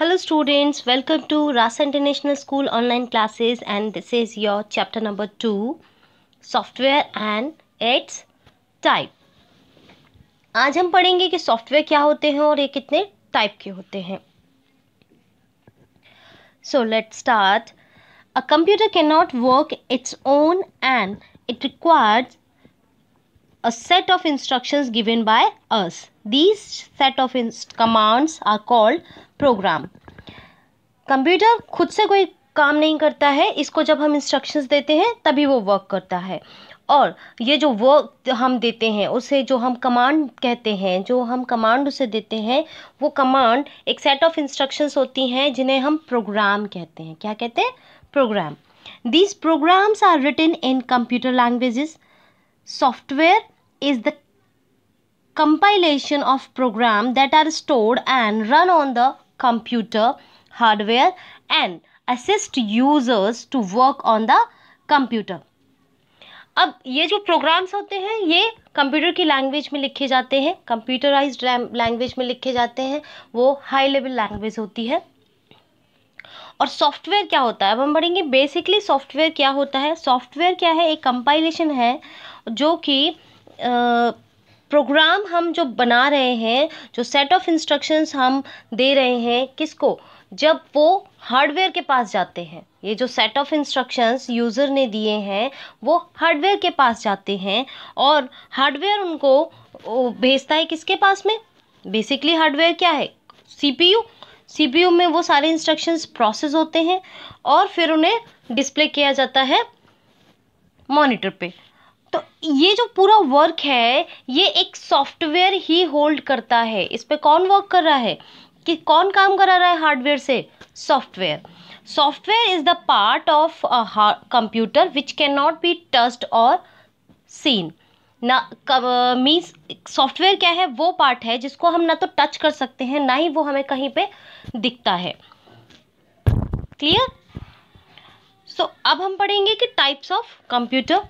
Hello students welcome to Rasa international school online classes and this is your chapter number two software and its type आज हम पढ़ेंगे कि software क्या होते हैं और ये कितने टाइप के होते हैं so let start a computer can not work its own and it requires a set of instructions given by us. These set of commands are called program. Computer खुद से कोई काम नहीं करता है इसको जब हम इंस्ट्रक्शंस देते हैं तभी वो वर्क करता है और ये जो वर्क हम देते हैं उसे जो हम कमांड कहते हैं जो हम कमांड उसे देते हैं वो कमांड एक सेट ऑफ इंस्ट्रक्शंस होती हैं जिन्हें हम प्रोग्राम कहते हैं क्या कहते हैं program these programs are written in computer languages software is the compilation of program that are stored and run on the computer hardware and assist users to work on the computer. अब ये जो programmes होते हैं ये computer की language में लिखे जाते हैं कंप्यूटराइज लैंग्वेज में लिखे जाते हैं वो हाई लेवल लैंग्वेज होती है और सॉफ्टवेयर क्या होता है अब हम पढ़ेंगे बेसिकली सॉफ्टवेयर क्या होता है सॉफ्टवेयर क्या है एक कंपाइलेशन है जो कि प्रोग्राम हम जो बना रहे हैं जो सेट ऑफ इंस्ट्रक्शंस हम दे रहे हैं किसको जब वो हार्डवेयर के पास जाते हैं ये जो सेट ऑफ इंस्ट्रक्शंस यूज़र ने दिए हैं वो हार्डवेयर के पास जाते हैं और हार्डवेयर उनको भेजता है किसके पास में बेसिकली हार्डवेयर क्या है सीपीयू सीपीयू में वो सारे इंस्ट्रक्शंस प्रोसेस होते हैं और फिर उन्हें डिस्प्ले किया जाता है मॉनिटर पे तो ये जो पूरा वर्क है ये एक सॉफ्टवेयर ही होल्ड करता है इस पर कौन वर्क कर रहा है कि कौन काम करा रहा है हार्डवेयर से software software is the part of computer which can not be touched और सीन ना मीन्स सॉफ्टवेयर क्या है वो पार्ट है जिसको हम ना तो टच कर सकते हैं ना ही वो हमें कहीं पे दिखता है क्लियर सो so, अब हम पढ़ेंगे कि types of computer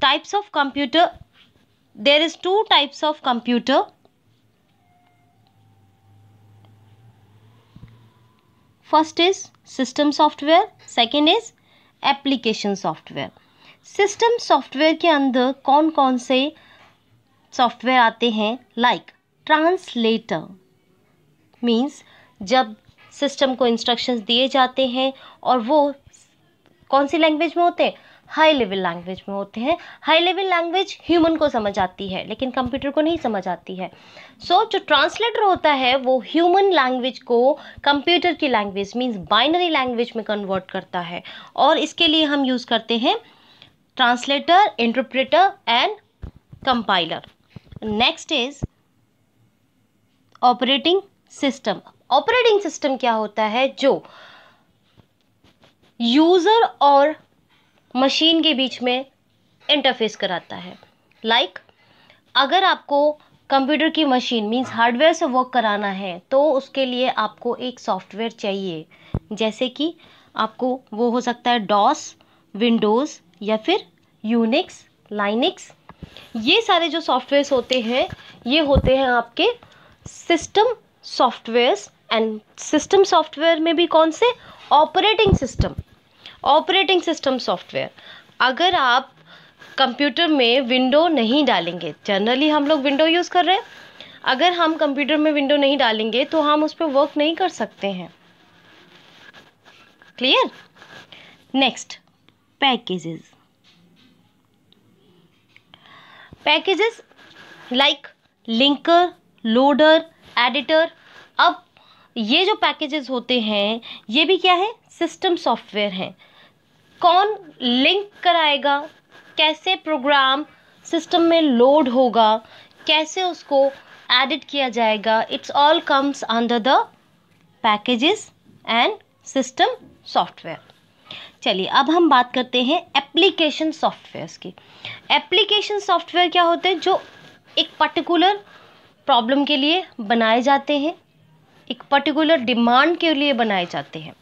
types of computer there is two types of computer first is system software second is application software system software ke andar kaun kaun se software aate hain like translator means jab system ko instructions diye jate hain aur wo कौन सी language में होते हैं high level language में होते हैं high level language human को समझ आती है लेकिन कंप्यूटर को नहीं समझ आती है सो so, जो ट्रांसलेटर होता है वो ह्यूमन लैंग्वेज को कंप्यूटर की लैंग्वेज मींस बाइनरी लैंग्वेज में कन्वर्ट करता है और इसके लिए हम यूज़ करते हैं translator interpreter and compiler next is operating system operating system क्या होता है जो यूज़र और मशीन के बीच में इंटरफेस कराता है लाइक like, अगर आपको कंप्यूटर की मशीन मींस हार्डवेयर से वर्क कराना है तो उसके लिए आपको एक सॉफ्टवेयर चाहिए जैसे कि आपको वो हो सकता है डॉस विंडोज़ या फिर यूनिक्स लाइनिक्स ये सारे जो सॉफ्टवेयर्स होते हैं ये होते हैं आपके system softwares and system software में भी कौन से operating system operating system software अगर आप कंप्यूटर में विंडो नहीं डालेंगे जनरली हम लोग विंडो यूज़ कर रहे हैं अगर हम कंप्यूटर में विंडो नहीं डालेंगे तो हम उस पर वर्क नहीं कर सकते हैं clear next packages packages like linker loader editor अब ये जो पैकेजेस होते हैं ये भी क्या है सिस्टम सॉफ्टवेयर हैं कौन लिंक कराएगा कैसे प्रोग्राम सिस्टम में लोड होगा कैसे उसको एडिट किया जाएगा it's all comes under the packages and system software चलिए अब हम बात करते हैं एप्लीकेशन सॉफ्टवेयर्स की एप्लीकेशन सॉफ्टवेयर क्या होते हैं जो एक पर्टिकुलर प्रॉब्लम के लिए बनाए जाते हैं एक पर्टिकुलर डिमांड के लिए बनाए जाते हैं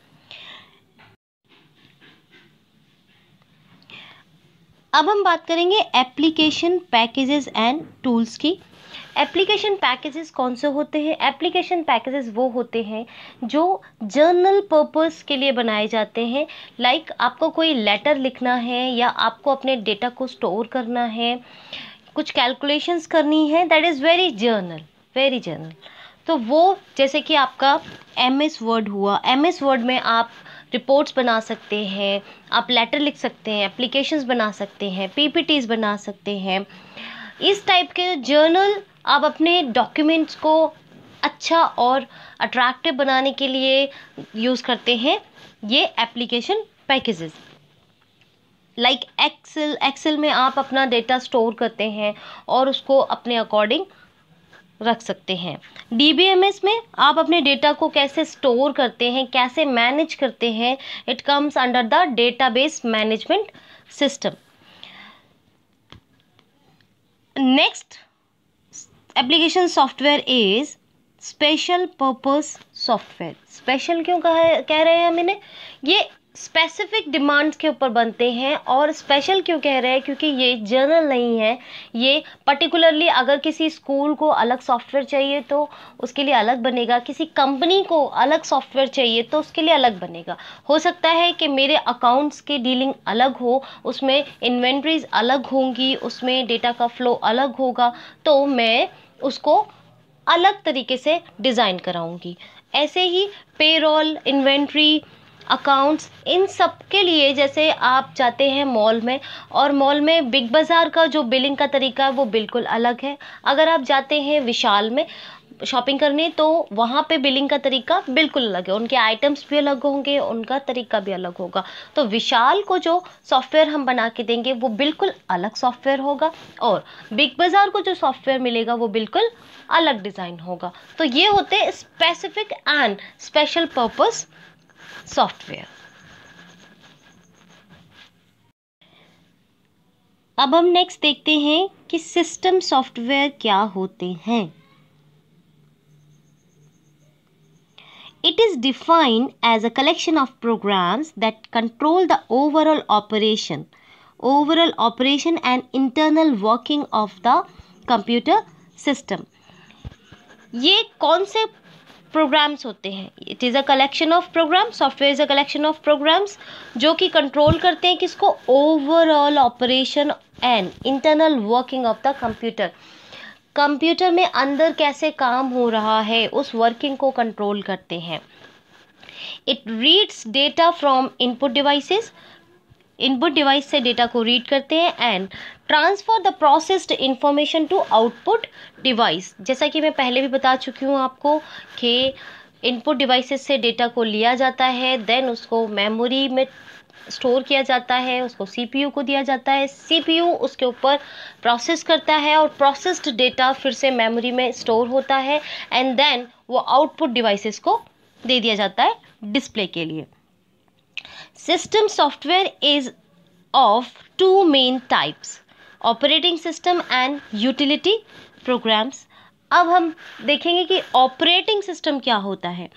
अब हम बात करेंगे एप्लीकेशन पैकेजेस एंड टूल्स की एप्लीकेशन पैकेजेस कौन से होते हैं एप्लीकेशन पैकेजेस वो होते हैं जो जर्नल पर्पस के लिए बनाए जाते हैं लाइक like आपको कोई लेटर लिखना है या आपको अपने डेटा को स्टोर करना है कुछ कैलकुलेशंस करनी है that is very general very general तो वो जैसे कि आपका एम एस वर्ड हुआ एम एस वर्ड में आप रिपोर्ट्स बना सकते हैं आप लेटर लिख सकते हैं एप्लीकेशंस बना सकते हैं पीपीटीज बना सकते हैं इस टाइप के जर्नल आप अपने डॉक्यूमेंट्स को अच्छा और अट्रैक्टिव बनाने के लिए यूज़ करते हैं ये application packages like Excel Excel में आप अपना डेटा स्टोर करते हैं और उसको अपने अकॉर्डिंग रख सकते हैं DBMS में आप अपने डेटा को कैसे स्टोर करते हैं कैसे मैनेज करते हैं it comes under the database management system next application software is special purpose software special क्यों कहा कह रहे हैं मैंने ये स्पेसिफिक डिमांड्स के ऊपर बनते हैं और स्पेशल क्यों कह रहे हैं क्योंकि ये जनरल नहीं है ये पर्टिकुलरली अगर किसी स्कूल को अलग सॉफ्टवेयर चाहिए तो उसके लिए अलग बनेगा किसी कंपनी को अलग सॉफ्टवेयर चाहिए तो उसके लिए अलग बनेगा हो सकता है कि मेरे अकाउंट्स की डीलिंग अलग हो उसमें इन्वेंट्रीज अलग होंगी उसमें डेटा का फ्लो अलग होगा तो मैं उसको अलग तरीके से डिज़ाइन कराऊँगी ऐसे ही पेरोल इन्वेंट्री अकाउंट्स इन सब के लिए जैसे आप जाते हैं मॉल में और मॉल में बिग बाज़ार का जो बिलिंग का तरीका है वो बिल्कुल अलग है अगर आप जाते हैं विशाल में शॉपिंग करने तो वहाँ पे बिलिंग का तरीका बिल्कुल अलग है उनके आइटम्स भी अलग होंगे उनका तरीका भी अलग होगा तो विशाल को जो सॉफ्टवेयर हम बना के देंगे वो बिल्कुल अलग सॉफ्टवेयर होगा और बिग बाज़ार को जो सॉफ्टवेयर मिलेगा वो बिल्कुल अलग डिज़ाइन होगा तो ये होते specific and special purpose software अब हम नेक्स्ट देखते हैं कि सिस्टम सॉफ्टवेयर क्या होते हैं it is defined as a collection of programs that control the overall operation overall operation and internal working of the computer system ये कॉन्सेप्ट प्रोग्राम्स होते हैं it is a collection of program software is a collection of programs जो कि control करते हैं किसको overall operation and internal working of the computer computer में अंदर कैसे काम हो रहा है उस वर्किंग को कंट्रोल करते हैं it reads data from input devices input device से डेटा को रीड करते हैं and transfer the processed information to output device जैसा कि मैं पहले भी बता चुकी हूँ आपको कि इनपुट डिवाइसेस से डेटा को लिया जाता है देन उसको मेमोरी में स्टोर किया जाता है उसको सीपीयू को दिया जाता है सीपीयू उसके ऊपर प्रोसेस करता है और प्रोसेस्ड डेटा फिर से मेमोरी में स्टोर होता है एंड देन वो आउटपुट डिवाइसेस को दे दिया जाता है डिस्प्ले के लिए system software is of two main types operating system and utility programs अब हम देखेंगे कि ऑपरेटिंग सिस्टम क्या होता है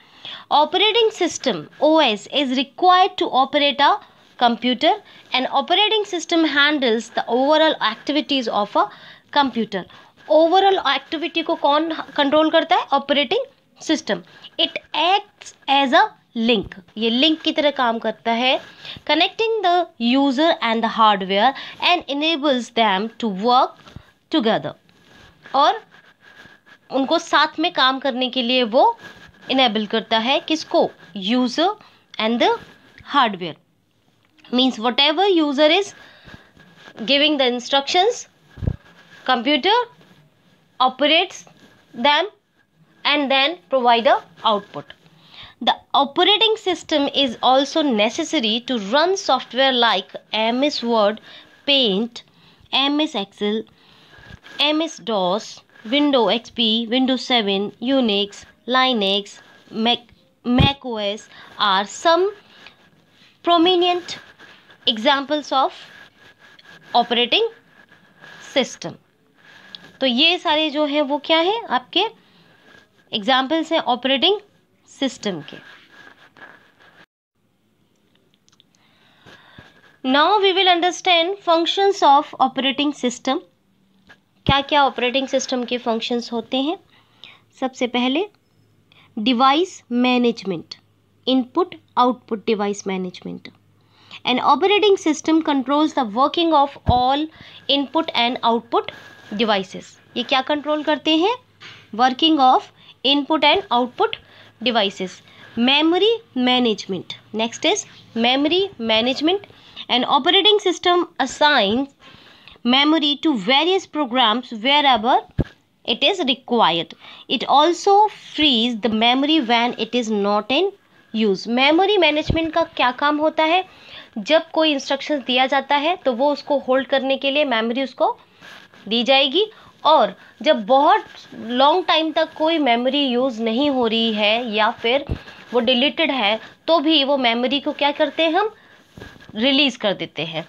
operating system O S is required to operate a computer and operating system handles the overall activities of a computer overall activity को कौन control करता है operating system it acts as a link ये link की तरह काम करता है connecting the user and the hardware and enables them to work together और उनको साथ में काम करने के लिए वो इनेबल करता है किसको user and the hardware means whatever user is giving the instructions computer operates them and then provide the output The operating system is also necessary to run software like MS Word, Paint, MS Excel, MS DOS, Windows XP, Windows 7, Unix, Linux, Mac, Mac OS are some prominent examples of operating system तो ये सारे जो है वो क्या है आपके examples हैं ऑपरेटिंग सिस्टम के now we will understand functions of operating system क्या क्या ऑपरेटिंग सिस्टम के फंक्शंस होते हैं सबसे पहले device management input output device management an operating system controls the working of all input and output devices ये क्या कंट्रोल करते हैं working of input and output devices memory management next is memory management an operating system assigns memory to various programs wherever it is required it also frees the memory when it is not in use memory management ka kya kaam hota hai जब कोई instructions दिया जाता है तो वो उसको hold करने के लिए मेमोरी उसको दी जाएगी और जब बहुत लॉन्ग टाइम तक कोई मेमोरी यूज़ नहीं हो रही है या फिर वो डिलीटेड है तो भी वो मेमोरी को क्या करते हैं हम रिलीज़ कर देते हैं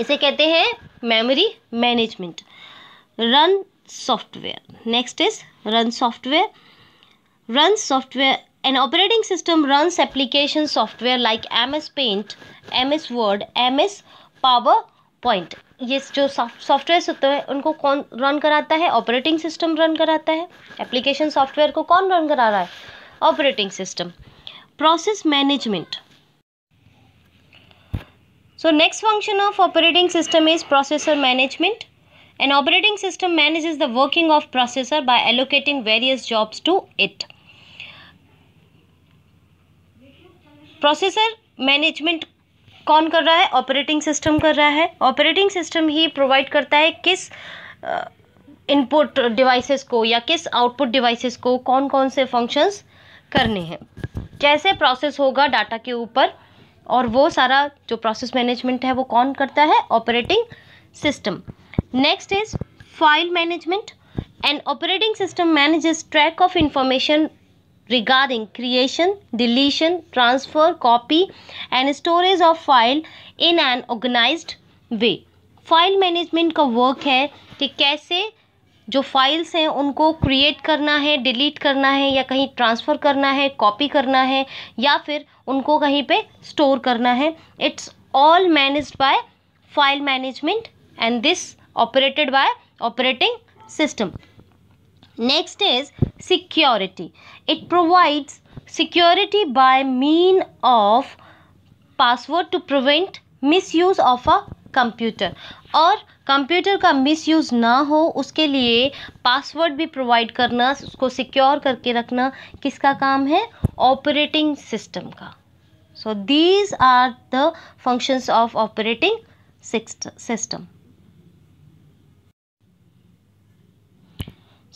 इसे कहते हैं memory management run software next is run software run software operating system run application software like M S Paint M S Word M S PowerPoint ये जो सॉफ्टवेयर होते हैं उनको कौन रन कराता है ऑपरेटिंग सिस्टम रन कराता है एप्लीकेशन सॉफ्टवेयर को कौन रन करा रहा है operating system process management so next function of operating system is processor management and operating system manage the working of processor by allocating various jobs to it processor management कौन कर रहा है operating system कर रहा है operating system ही provide करता है किस इनपुट डिवाइसेस को या किस आउटपुट डिवाइसेस को कौन कौन से फंक्शंस करने हैं कैसे प्रोसेस होगा डाटा के ऊपर और वो सारा जो प्रोसेस मैनेजमेंट है वो कौन करता है operating system next is file management and operating system manages track of information regarding creation, deletion, transfer, copy and storage of file in an organized way. File management का वर्क है कि कैसे जो फाइल्स हैं उनको क्रिएट करना है delete करना है या कहीं ट्रांसफ़र करना है कॉपी करना है या फिर उनको कहीं पे स्टोर करना है it's all managed by file management and this operated by operating system next is security. It provides security by mean of password to prevent misuse of a computer और कंप्यूटर का मिसयूज़ ना हो उसके लिए password भी provide करना उसको secure करके रखना किसका काम है ऑपरेटिंग सिस्टम का so these are the functions of operating system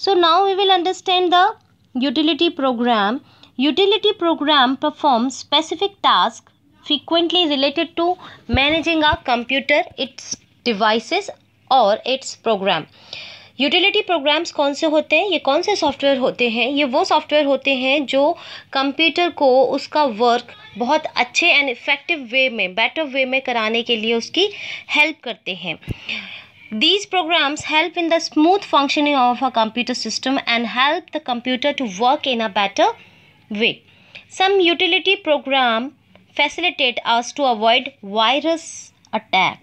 So now we will understand the utility program. Utility program performs specific task frequently related to managing a computer, its devices or its program utility programs कौन से होते हैं ये कौन से software होते हैं ये वो सॉफ्टवेयर होते हैं जो कंप्यूटर को उसका वर्क बहुत अच्छे एंड इफ़ेक्टिव वे में बेटर वे में कराने के लिए उसकी हेल्प करते हैं These programs help in the smooth functioning of a computer system and help the computer to work in a better way. Some utility program facilitate us to avoid virus attack.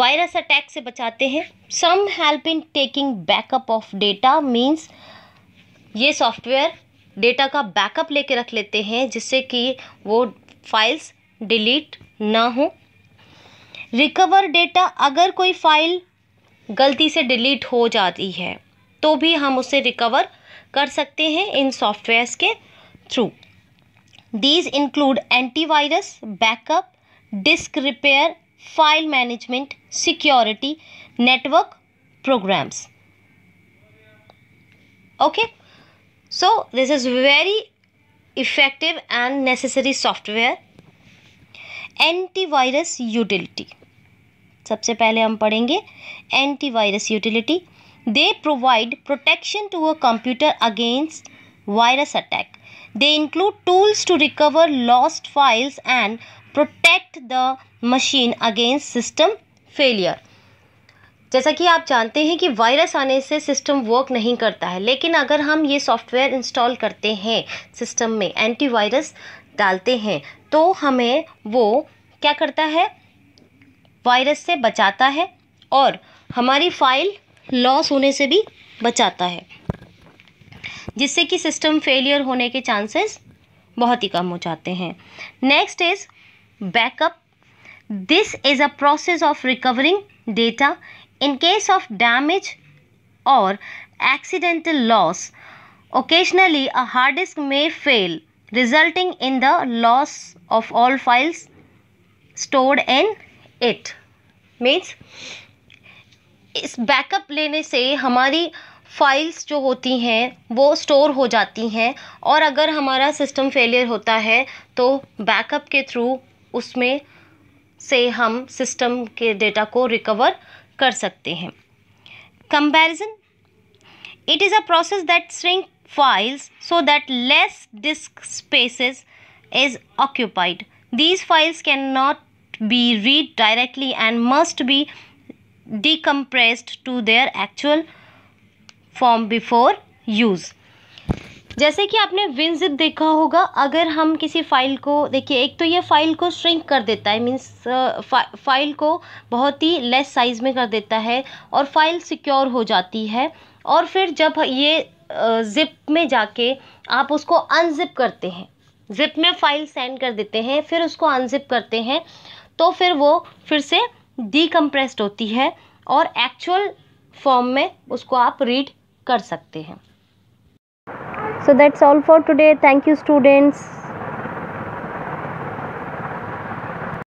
virus attack se bachate hain some help in taking backup of data means ye software data ka backup leke rakh lete hain jisse ki wo files delete na ho recover data अगर कोई file गलती से delete हो जाती है तो भी हम उसे रिकवर कर सकते हैं इन सॉफ्टवेयर्स के through these include antivirus backup disk repair file management security network programs okay so this is very effective and necessary software antivirus utility सबसे पहले हम पढ़ेंगे antivirus utility they provide protection to a computer against virus attack they include tools to recover lost files and protect the machine against system failure जैसा कि आप जानते हैं कि वायरस आने से सिस्टम वर्क नहीं करता है लेकिन अगर हम ये सॉफ्टवेयर इंस्टॉल करते हैं सिस्टम में एंटीवायरस डालते हैं तो हमें वो क्या करता है वायरस से बचाता है और हमारी फाइल लॉस होने से भी बचाता है जिससे कि सिस्टम फेलियर होने के चांसेस बहुत ही कम हो जाते हैं next is backup this is a process of recovering data in case of damage और accidental loss occasionally a hard disk may fail resulting in the loss of all files stored in it means इस backup लेने से हमारी files जो होती हैं वो store हो जाती हैं और अगर हमारा सिस्टम फेलियर होता है तो बैकअप के थ्रू उसमें से हम सिस्टम के डेटा को रिकवर कर सकते हैं comparison it is a process that shrink so that less disk spaces is occupied these files can not be read directly and must be decompressed to their actual form before use जैसे कि आपने WinZip देखा होगा अगर हम किसी file को देखिए एक तो ये फ़ाइल को श्रिंक कर देता है मीन्स फा, फ़ाइल को बहुत ही लेस साइज़ में कर देता है और फ़ाइल सिक्योर हो जाती है और फिर जब ये ज़िप uh, में जाके आप उसको अनज़िप करते हैं ज़िप में फ़ाइल सेंड कर देते हैं फिर उसको अनज़िप करते हैं तो फिर वो फिर से डिकम्प्रेस्ड होती है और एक्चुअल फॉर्म में उसको आप रीड कर सकते हैं so that's all for today thank you students